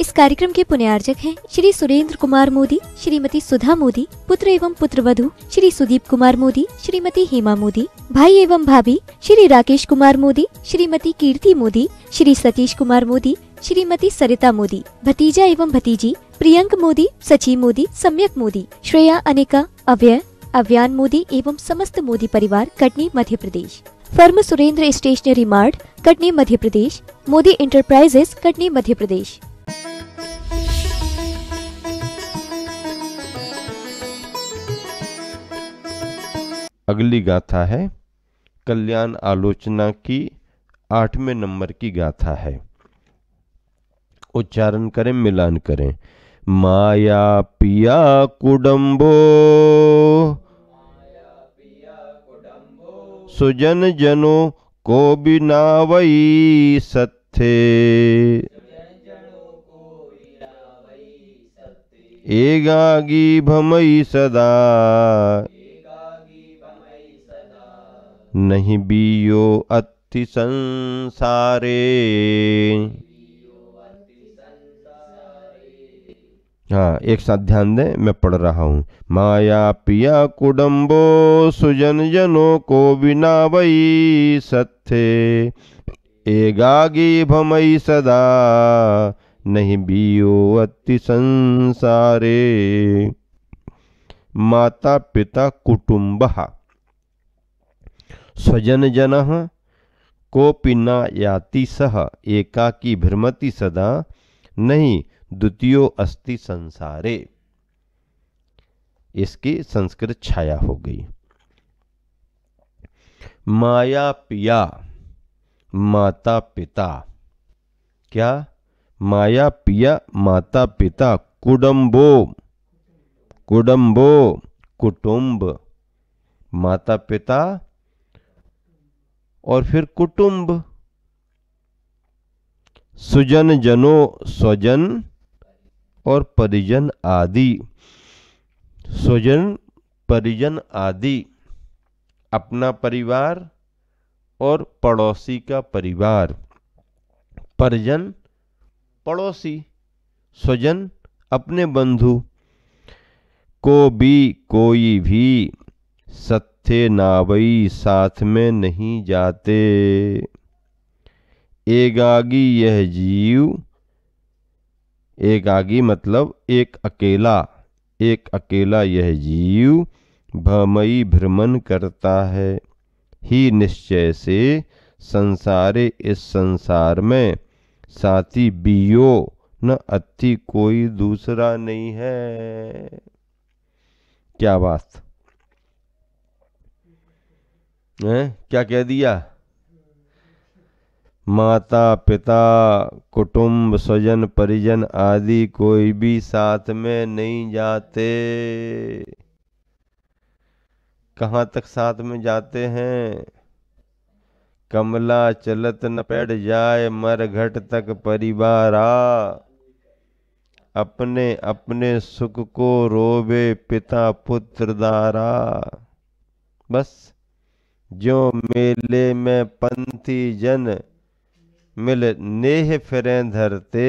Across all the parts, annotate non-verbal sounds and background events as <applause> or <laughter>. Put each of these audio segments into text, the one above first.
इस कार्यक्रम के पुण्यार्जक हैं श्री सुरेंद्र कुमार मोदी श्रीमती सुधा मोदी पुत्र एवं पुत्र वधु श्री सुदीप कुमार मोदी श्रीमती हेमा मोदी भाई एवं भाभी श्री राकेश कुमार मोदी श्रीमती कीर्ति मोदी श्री सतीश कुमार मोदी श्रीमती सरिता मोदी भतीजा एवं भतीजी प्रियंक मोदी सचिव मोदी सम्यक मोदी श्रेया अनेका अव्यय अव्यान मोदी एवं समस्त मोदी परिवार Katni Madhya Pradesh firm Surendra stationery mart Katni Madhya Pradesh Modi enterprises Katni Madhya Pradesh अगली गाथा है कल्याण आलोचना की आठवें नंबर की गाथा है उच्चारण करें मिलान करें माया पिया कुडम्बो सुजन जनो को बिनावई सत्थे एगागी भमई सदा नहीं बीयो अति संसारे हाँ एक साथ ध्यान दें मैं पढ़ रहा हूँ माया पिया कुडम्बो सुजन जनों को बिना वही सत्य एगागी भमई सदा नहीं बीयो अति संसारे माता पिता कुटुम्बहा स्वजन जन कोऽपि न याति सह एकाकी भ्रमति सदा नहीं द्वितीयो अस्ति संसारे इसकी संस्कृत छाया हो गई माया पिया माता पिता क्या माया पिया माता पिता कुडम्बो कुडम्बो कुटुंब माता पिता और फिर कुटुंब सुजन जनों स्वजन और परिजन आदि स्वजन परिजन आदि अपना परिवार और पड़ोसी का परिवार परिजन पड़ोसी स्वजन अपने बंधु को भी कोई भी सत थे नावई साथ में नहीं जाते एकागी यह जीव एकागी मतलब एक अकेला एक अकेला यह जीव भमई भ्रमण करता है ही निश्चय से संसारे इस संसार में साथी बियो न अति कोई दूसरा नहीं है क्या बात हैं क्या कह दिया माता पिता कुटुंब स्वजन परिजन आदि कोई भी साथ में नहीं जाते कहाँ तक साथ में जाते हैं कमला चलत न पैड जाए मर घट तक परिवार अपने अपने सुख को रोबे पिता पुत्र दारा बस जो मेले में पंथी जन मिल नेह फिरें धरते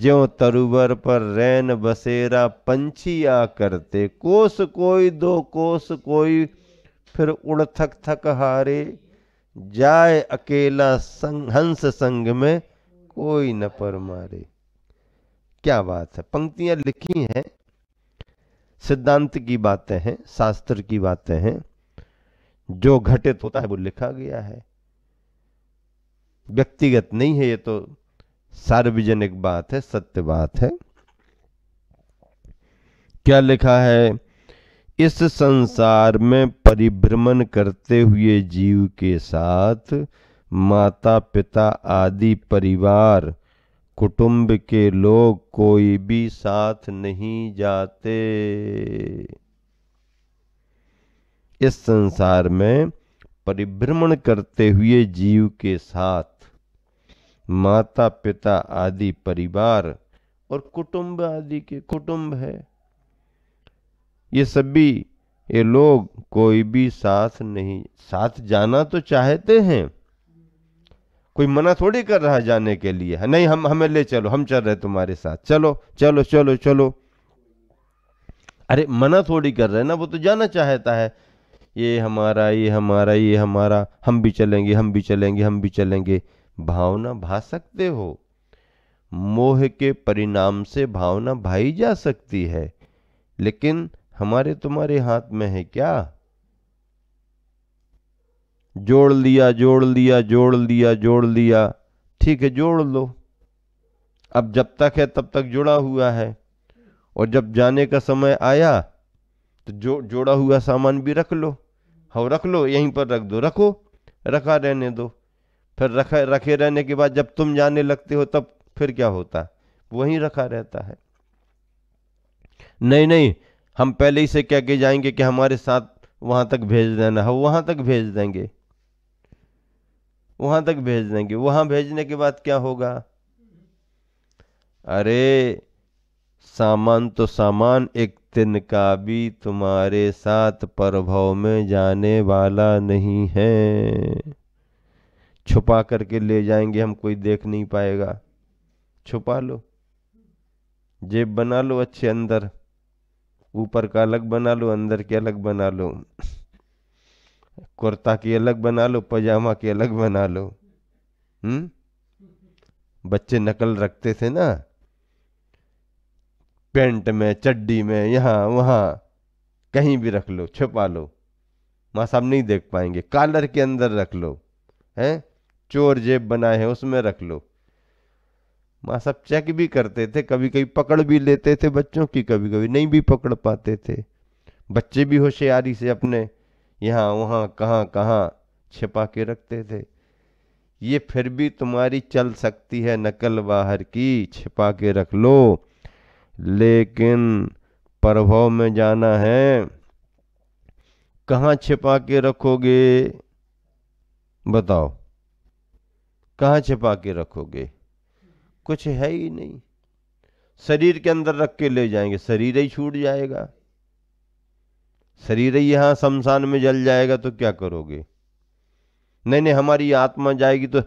ज्यो तरुवर पर रैन बसेरा पंछी आ करते कोस कोई दो कोस कोई फिर उड़ थक थक हारे जाए अकेला संग हंस संग में कोई न पर मारे क्या बात है पंक्तियां लिखी हैं सिद्धांत की बातें हैं शास्त्र की बातें हैं जो घटित होता है वो लिखा गया है व्यक्तिगत नहीं है ये तो सार्वजनिक बात है सत्य बात है क्या लिखा है इस संसार में परिभ्रमण करते हुए जीव के साथ माता पिता आदि परिवार कुटुंब के लोग कोई भी साथ नहीं जाते इस संसार में परिभ्रमण करते हुए जीव के साथ माता पिता आदि परिवार और कुटुंब आदि के कुटुंब है ये सभी ये लोग कोई भी साथ नहीं साथ जाना तो चाहते हैं कोई मना थोड़ी कर रहा है जाने के लिए हाँ, नहीं हम हमें ले चलो हम चल रहे तुम्हारे साथ चलो चलो चलो चलो अरे मना थोड़ी कर रहे ना वो तो जाना चाहता है ये हमारा ये हमारा ये हमारा हम भी चलेंगे हम भी चलेंगे हम भी चलेंगे भावना भा सकते हो मोह के परिणाम से भावना भाई जा सकती है लेकिन हमारे तुम्हारे हाथ में है क्या जोड़ लिया जोड़ लिया जोड़ लिया जोड़ लिया ठीक है जोड़ लो अब जब तक है तब तक जुड़ा हुआ है और जब जाने का समय आया तो जो जोड़ा हुआ सामान भी रख लो हो हाँ, रख लो यहीं पर रख दो रखो रखा रहने दो फिर रखा रखे रहने के बाद जब तुम जाने लगते हो तब फिर क्या होता है वहीं रखा रहता है नहीं नहीं हम पहले ही से कह के जाएंगे कि हमारे साथ वहां तक भेज देना हो वहां तक भेज देंगे वहां तक भेज देंगे वहां भेजने के बाद क्या होगा अरे सामान तो सामान एक तिनका भी तुम्हारे साथ प्रभाव में जाने वाला नहीं है छुपा करके ले जाएंगे हम कोई देख नहीं पाएगा छुपा लो जेब बना लो अच्छे अंदर ऊपर का अलग बना लो अंदर के अलग बना लो कुर्ता की अलग बना लो पजामा की अलग बना लो हम्म बच्चे नकल रखते थे ना पेंट में चड्डी में यहाँ वहाँ कहीं भी रख लो छिपा लो माँ साहब नहीं देख पाएंगे कालर के अंदर रख लो हैं चोर जेब बनाए हैं उसमें रख लो माँ साहब चेक भी करते थे कभी कभी पकड़ भी लेते थे बच्चों की कभी कभी नहीं भी पकड़ पाते थे बच्चे भी होशियारी से अपने यहाँ वहाँ कहाँ कहाँ छिपा के रखते थे ये फिर भी तुम्हारी चल सकती है नकल बाहर की छिपा के रख लो लेकिन प्रभाव में जाना है कहाँ छिपा के रखोगे बताओ कहाँ छिपा के रखोगे कुछ है ही नहीं शरीर के अंदर रख के ले जाएंगे शरीर ही छूट जाएगा शरीर ही यहां शमशान में जल जाएगा तो क्या करोगे नहीं नहीं हमारी आत्मा जाएगी तो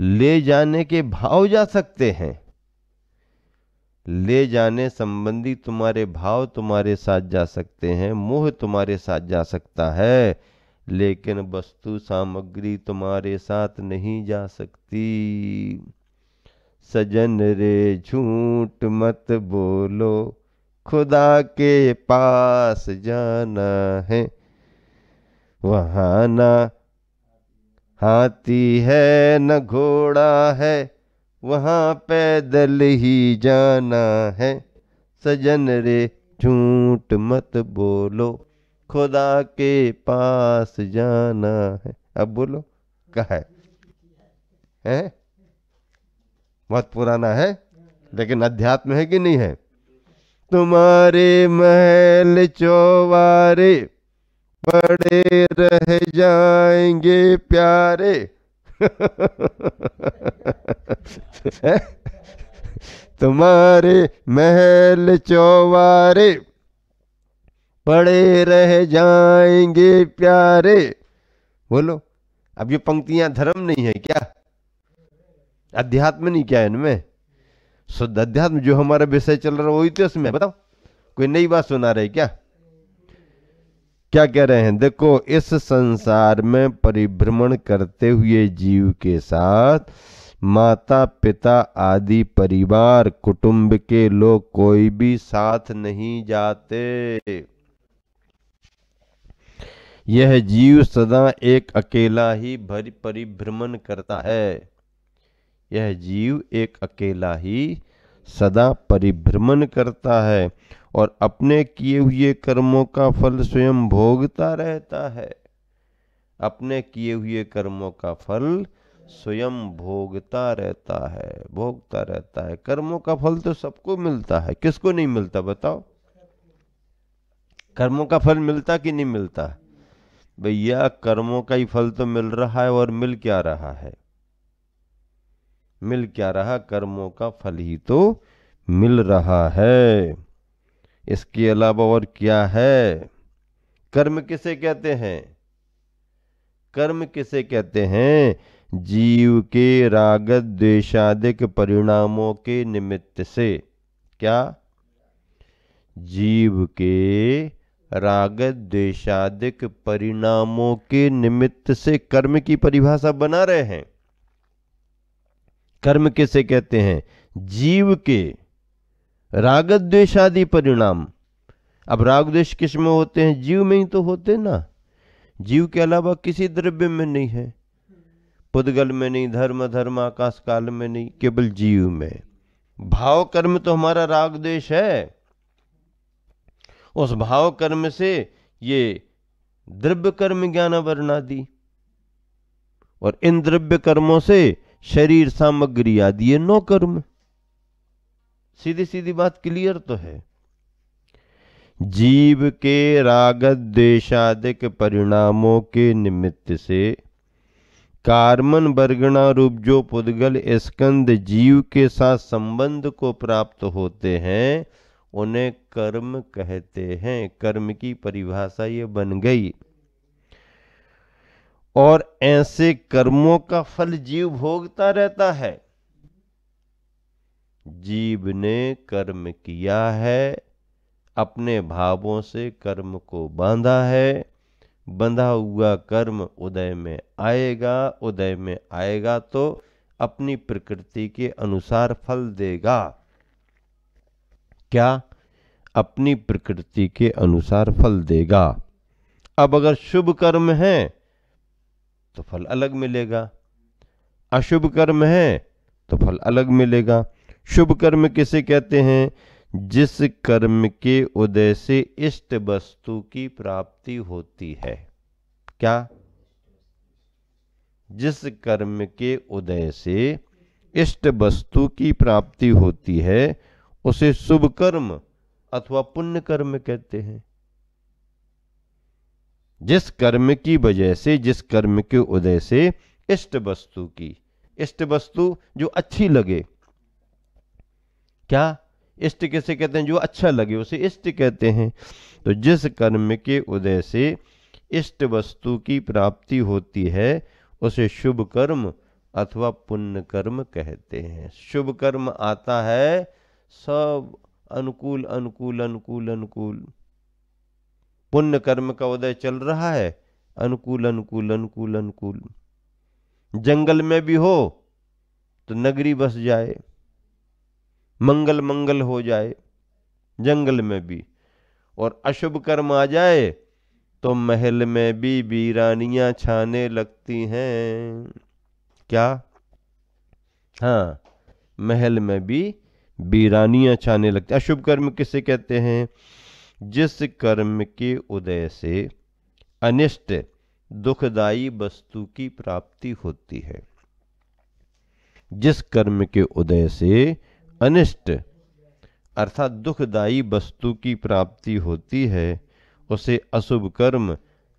ले जाने के भाव जा सकते हैं ले जाने संबंधी तुम्हारे भाव तुम्हारे साथ जा सकते हैं मोह तुम्हारे साथ जा सकता है लेकिन वस्तु सामग्री तुम्हारे साथ नहीं जा सकती सजन रे झूठ मत बोलो खुदा के पास जाना है वहाँ ना हाथी है न घोड़ा है वहाँ पैदल ही जाना है सजन रे झूठ मत बोलो खुदा के पास जाना है अब बोलो कहा है हैं बहुत पुराना है लेकिन अध्यात्म है कि नहीं है तुम्हारे महल चौवारे पड़े रह जाएंगे प्यारे <laughs> तुम्हारे महल चौवारे पड़े रह जाएंगे प्यारे बोलो अब ये पंक्तियां धर्म नहीं है क्या अध्यात्म नहीं क्या इनमें शुद्ध अध्यात्म जो हमारा विषय चल रहा है वही तो इसमें बताओ कोई नई बात सुना रहे क्या क्या कह रहे हैं देखो इस संसार में परिभ्रमण करते हुए जीव के साथ माता पिता आदि परिवार कुटुंब के लोग कोई भी साथ नहीं जाते यह जीव सदा एक अकेला ही भर परिभ्रमण करता है यह जीव एक अकेला ही सदा परिभ्रमण करता है और अपने किए हुए कर्मों का फल स्वयं भोगता रहता है अपने किए हुए कर्मों का फल स्वयं भोगता रहता है भोगता रहता है कर्मों का फल तो सबको मिलता है किसको नहीं मिलता बताओ कर्मों का फल मिलता कि नहीं मिलता भैया कर्मों का ही फल तो मिल रहा है और मिल क्या रहा है मिल क्या रहा कर्मों का फल ही तो मिल रहा है इसके अलावा और क्या है कर्म किसे कहते हैं कर्म किसे कहते हैं जीव के रागत द्वेषादिक परिणामों के निमित्त से क्या जीव के रागत द्वेशाधिक परिणामों के निमित्त से कर्म की परिभाषा बना रहे हैं कर्म किसे कहते हैं जीव के रागद्वेषादि परिणाम अब राग द्वेश किस में होते हैं जीव में ही तो होते ना जीव के अलावा किसी द्रव्य में नहीं है पुदगल में नहीं धर्म धर्म आकाश काल में नहीं केवल जीव में भाव कर्म तो हमारा राग द्वेश है उस भाव कर्म से ये द्रव्य कर्म ज्ञान वर्णादि और इन द्रव्य कर्मों से शरीर सामग्री आदि ये नौ कर्म सीधी सीधी बात क्लियर तो है जीव के रागत देशादिक परिणामों के निमित्त से कार्मन वर्गणा रूप जो पुद्गल स्कंद जीव के साथ संबंध को प्राप्त होते हैं उन्हें कर्म कहते हैं कर्म की परिभाषा ये बन गई और ऐसे कर्मों का फल जीव भोगता रहता है जीव ने कर्म किया है अपने भावों से कर्म को बांधा है बंधा हुआ कर्म उदय में आएगा उदय में आएगा तो अपनी प्रकृति के अनुसार फल देगा क्या अपनी प्रकृति के अनुसार फल देगा अब अगर शुभ कर्म है तो फल अलग मिलेगा अशुभ कर्म है तो फल अलग मिलेगा शुभ कर्म किसे कहते हैं जिस कर्म के उदय से इष्ट वस्तु की प्राप्ति होती है क्या जिस कर्म के उदय से इष्ट वस्तु की प्राप्ति होती है उसे शुभ कर्म अथवा पुण्य कर्म कहते हैं जिस कर्म की वजह से जिस कर्म के उदय से इष्ट वस्तु की इष्ट वस्तु जो अच्छी लगे क्या इष्ट किसे कहते हैं जो अच्छा लगे उसे इष्ट कहते हैं तो जिस कर्म के उदय से इष्ट वस्तु की प्राप्ति होती है उसे शुभ कर्म अथवा पुण्य कर्म कहते हैं शुभ कर्म आता है सब अनुकूल अनुकूल अनुकूल अनुकूल पुण्य कर्म का उदय चल रहा है अनुकूल अनुकूल अनुकूल अनुकूल जंगल में भी हो तो नगरी बस जाए मंगल मंगल हो जाए जंगल में भी और अशुभ कर्म आ जाए तो महल में भी वीरानियां छाने लगती हैं क्या हाँ महल में भी वीरानियां छाने लगती अशुभ कर्म किसे कहते हैं जिस कर्म के उदय से अनिष्ट दुखदाई वस्तु की प्राप्ति होती है जिस कर्म के उदय से अनिष्ट अर्थात दुखदायी वस्तु की प्राप्ति होती है उसे अशुभ कर्म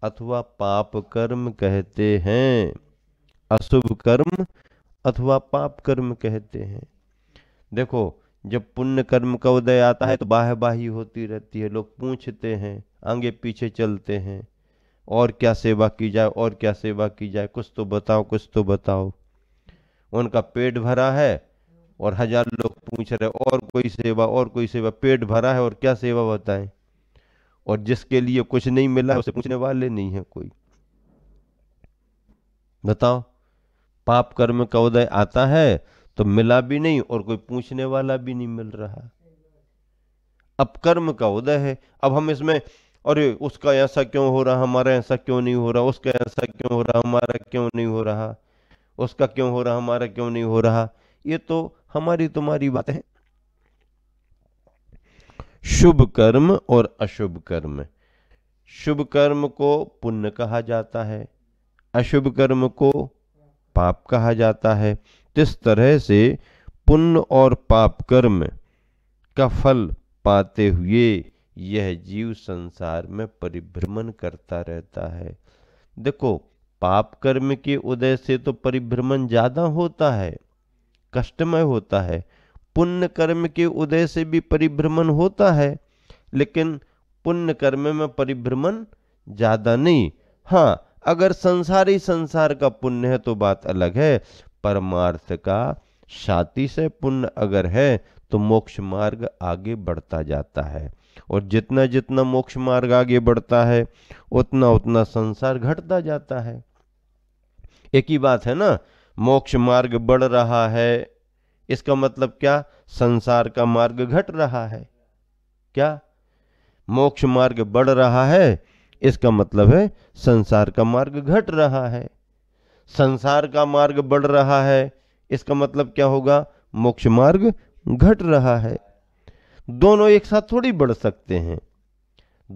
अथवा पाप कर्म कहते हैं अशुभ कर्म अथवा पाप कर्म कहते हैं देखो जब पुण्य कर्म का उदय आता है तो बाह बाही होती रहती है लोग पूछते हैं आगे पीछे चलते हैं और क्या सेवा की जाए और क्या सेवा की जाए कुछ तो बताओ कुछ तो बताओ उनका पेट भरा है और हजार लोग पूछ रहे और कोई सेवा और कोई सेवा पेट भरा है और क्या सेवा बताएं और जिसके लिए कुछ नहीं मिला उसे पूछने वाले नहीं है कोई बताओ पाप कर्म का उदय आता है तो मिला भी नहीं और कोई पूछने वाला भी नहीं मिल रहा अब कर्म का उदय है अब हम इसमें अरे उसका ऐसा क्यों हो रहा हमारा ऐसा क्यों नहीं हो रहा उसका ऐसा क्यों हो रहा हमारा क्यों नहीं हो रहा उसका क्यों हो रहा हमारा क्यों नहीं हो रहा ये तो हमारी तुम्हारी है शुभ कर्म और अशुभ कर्म शुभ कर्म को पुण्य कहा जाता है अशुभ कर्म को पाप कहा जाता है जिस तरह से पुण्य और पाप कर्म का फल पाते हुए यह जीव संसार में परिभ्रमण करता रहता है देखो पाप कर्म के उदय से तो परिभ्रमण ज़्यादा होता है कष्टमय होता है पुण्य कर्म के उदय से भी परिभ्रमण होता है लेकिन पुण्य कर्म में परिभ्रमण ज़्यादा नहीं हाँ अगर संसारी संसार का पुण्य है तो बात अलग है परमार्थ का शाति से पुण्य अगर है तो मोक्ष मार्ग आगे बढ़ता जाता है और जितना जितना मोक्ष मार्ग आगे बढ़ता है उतना उतना संसार घटता जाता है एक ही बात है ना मोक्ष मार्ग बढ़ रहा है इसका मतलब क्या संसार का मार्ग घट रहा है क्या मोक्ष मार्ग बढ़ रहा है इसका मतलब है संसार का मार्ग घट रहा है संसार का मार्ग बढ़ रहा है इसका मतलब क्या होगा मोक्ष मार्ग घट रहा है दोनों एक साथ थोड़ी बढ़ सकते हैं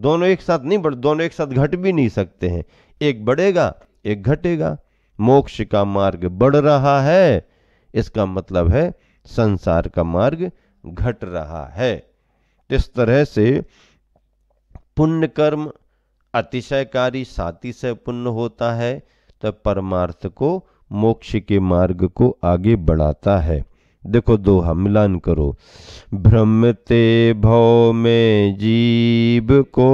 दोनों एक साथ नहीं बढ़ दोनों एक साथ घट भी नहीं सकते हैं एक बढ़ेगा एक घटेगा मोक्ष का मार्ग बढ़ रहा है इसका मतलब है संसार का मार्ग घट रहा है इस तरह से पुण्य कर्म अतिशयकारी से पुण्य होता है तो परमार्थ को मोक्ष के मार्ग को आगे बढ़ाता है देखो दोहा मिलान करो भ्रमते भव में जीव को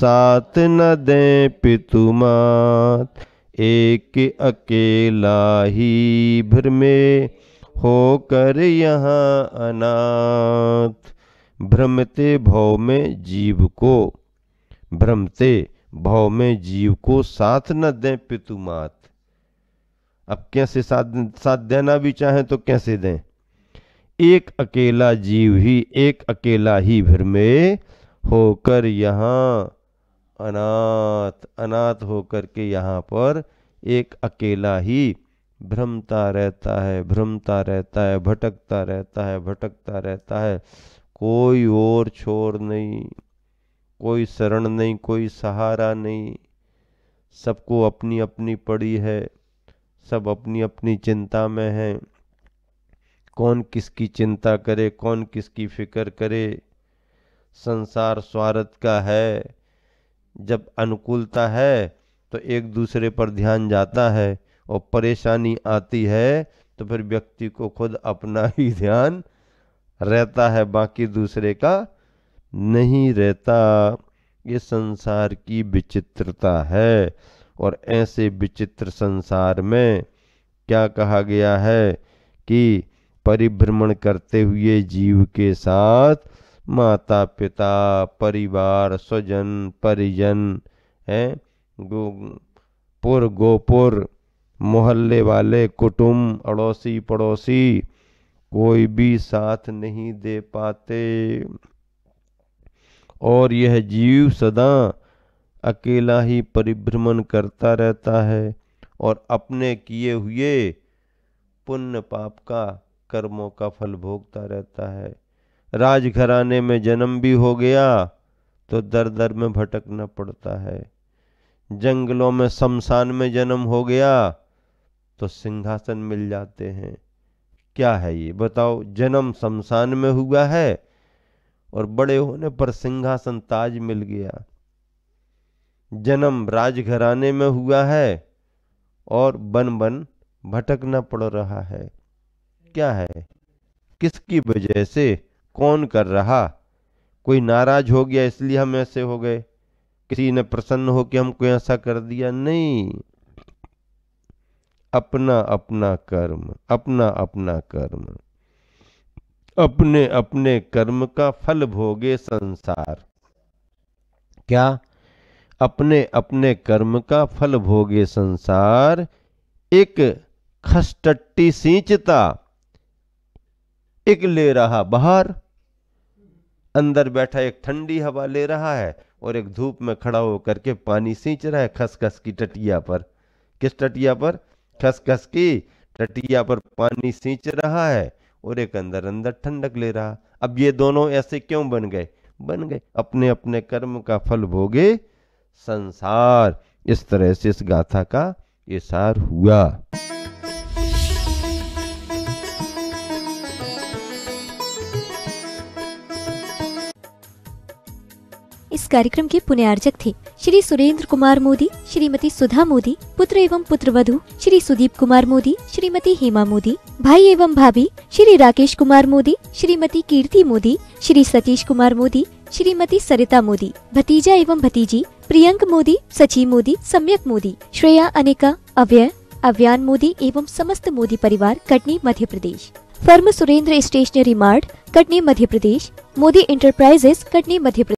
साथ न दे पितु मात एक अकेला ही में होकर यहाँ अनाथ भ्रमते भाव में जीव को भ्रमते भाव में जीव को साथ न दें पितु मात अब कैसे साथ साथ देना भी चाहें तो कैसे दें एक अकेला जीव ही एक अकेला ही भ्रमे होकर यहाँ अनाथ अनाथ होकर के यहाँ पर एक अकेला ही भ्रमता रहता है भ्रमता रहता है भटकता रहता है भटकता रहता है कोई और छोर नहीं कोई शरण नहीं कोई सहारा नहीं सबको अपनी अपनी पड़ी है सब अपनी अपनी चिंता में हैं कौन किसकी चिंता करे कौन किसकी फिक्र करे संसार स्वार्थ का है जब अनुकूलता है तो एक दूसरे पर ध्यान जाता है और परेशानी आती है तो फिर व्यक्ति को खुद अपना ही <laughs> ध्यान रहता है बाकी दूसरे का नहीं रहता ये संसार की विचित्रता है और ऐसे विचित्र संसार में क्या कहा गया है कि परिभ्रमण करते हुए जीव के साथ माता पिता परिवार स्वजन परिजन हैं गो पुर गोपुर मोहल्ले वाले कुटुम अड़ोसी पड़ोसी कोई भी साथ नहीं दे पाते और यह जीव सदा अकेला ही परिभ्रमण करता रहता है और अपने किए हुए पुण्य पाप का कर्मों का फल भोगता रहता है राजघराने में जन्म भी हो गया तो दर दर में भटकना पड़ता है जंगलों में शमशान में जन्म हो गया तो सिंहासन मिल जाते हैं क्या है ये बताओ जन्म शमशान में हुआ है और बड़े होने पर सिंहासन ताज मिल गया जन्म राजघराने में हुआ है और बन बन भटकना पड़ रहा है क्या है किसकी वजह से कौन कर रहा कोई नाराज हो गया इसलिए हम ऐसे हो गए किसी ने प्रसन्न हो कि हमको ऐसा कर दिया नहीं अपना अपना कर्म अपना अपना कर्म अपने अपने कर्म का फल भोगे संसार क्या अपने अपने कर्म का फल भोगे संसार एक खसटट्टी सींचता एक ले रहा बाहर अंदर बैठा एक ठंडी हवा ले रहा है और एक धूप में खड़ा होकर के पानी सींच रहा है खसखस की टटिया पर किस टटिया पर खसखस की टटिया पर पानी सींच रहा है और एक अंदर अंदर ठंडक ले रहा अब ये दोनों ऐसे क्यों बन गए बन गए अपने अपने कर्म का फल भोगे संसार इस तरह से इस गाथा का इशार हुआ कार्यक्रम के पुण्य पुण्यार्जक थे श्री सुरेंद्र कुमार मोदी श्रीमती सुधा मोदी पुत्र एवं पुत्र वधु श्री सुदीप कुमार मोदी श्रीमती हेमा मोदी भाई एवं भाभी श्री राकेश कुमार मोदी श्रीमती कीर्ति मोदी श्री सतीश कुमार मोदी श्रीमती सरिता मोदी भतीजा एवं भतीजी प्रियंक मोदी सचिव मोदी सम्यक मोदी श्रेया अनेका अव्यय अव्यान मोदी एवं समस्त मोदी परिवार Katni Madhya Pradesh firm Surendra stationery mart Katni Madhya Pradesh Modi enterprises Katni Madhya प्रदेश